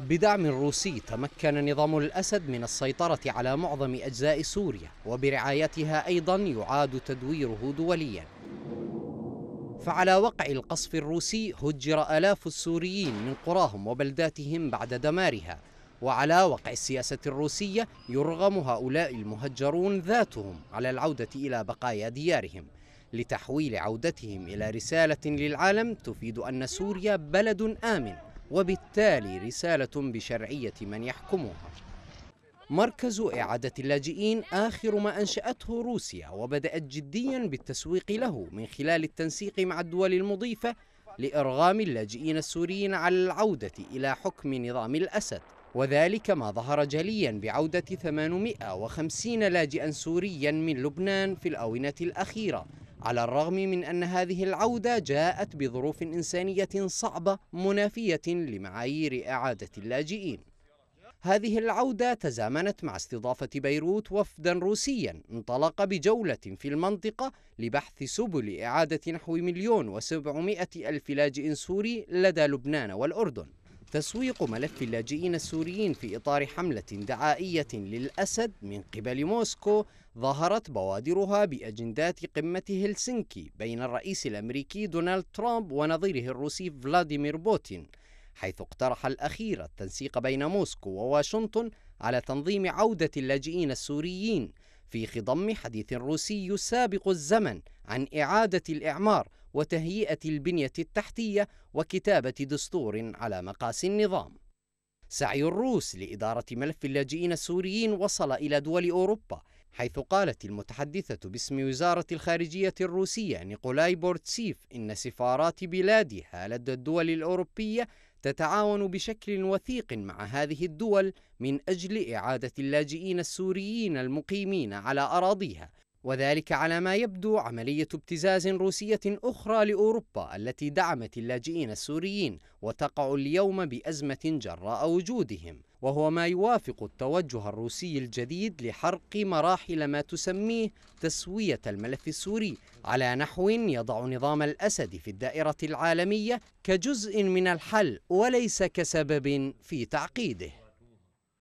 بدعم روسي تمكن نظام الأسد من السيطرة على معظم أجزاء سوريا وبرعايتها أيضا يعاد تدويره دوليا فعلى وقع القصف الروسي هجر آلاف السوريين من قراهم وبلداتهم بعد دمارها وعلى وقع السياسة الروسية يرغم هؤلاء المهجرون ذاتهم على العودة إلى بقايا ديارهم لتحويل عودتهم إلى رسالة للعالم تفيد أن سوريا بلد آمن وبالتالي رسالة بشرعية من يحكمها مركز إعادة اللاجئين آخر ما أنشأته روسيا وبدأت جديا بالتسويق له من خلال التنسيق مع الدول المضيفة لإرغام اللاجئين السوريين على العودة إلى حكم نظام الأسد وذلك ما ظهر جليا بعودة 850 لاجئا سوريا من لبنان في الآونة الأخيرة على الرغم من أن هذه العودة جاءت بظروف إنسانية صعبة منافية لمعايير إعادة اللاجئين هذه العودة تزامنت مع استضافة بيروت وفدا روسيا انطلق بجولة في المنطقة لبحث سبل إعادة نحو مليون وسبعمائة ألف لاجئ سوري لدى لبنان والأردن تسويق ملف اللاجئين السوريين في إطار حملة دعائية للأسد من قبل موسكو ظهرت بوادرها بأجندات قمة هلسنكي بين الرئيس الأمريكي دونالد ترامب ونظيره الروسي فلاديمير بوتين حيث اقترح الأخير التنسيق بين موسكو وواشنطن على تنظيم عودة اللاجئين السوريين في خضم حديث روسي سابق الزمن عن إعادة الإعمار وتهيئة البنية التحتية وكتابة دستور على مقاس النظام. سعي الروس لإدارة ملف اللاجئين السوريين وصل إلى دول أوروبا، حيث قالت المتحدثة باسم وزارة الخارجية الروسية نيكولاي بورتسيف إن سفارات بلادها لدى الدول الأوروبية تتعاون بشكل وثيق مع هذه الدول من أجل إعادة اللاجئين السوريين المقيمين على أراضيها وذلك على ما يبدو عملية ابتزاز روسية أخرى لأوروبا التي دعمت اللاجئين السوريين وتقع اليوم بأزمة جراء وجودهم وهو ما يوافق التوجه الروسي الجديد لحرق مراحل ما تسميه تسوية الملف السوري على نحو يضع نظام الأسد في الدائرة العالمية كجزء من الحل وليس كسبب في تعقيده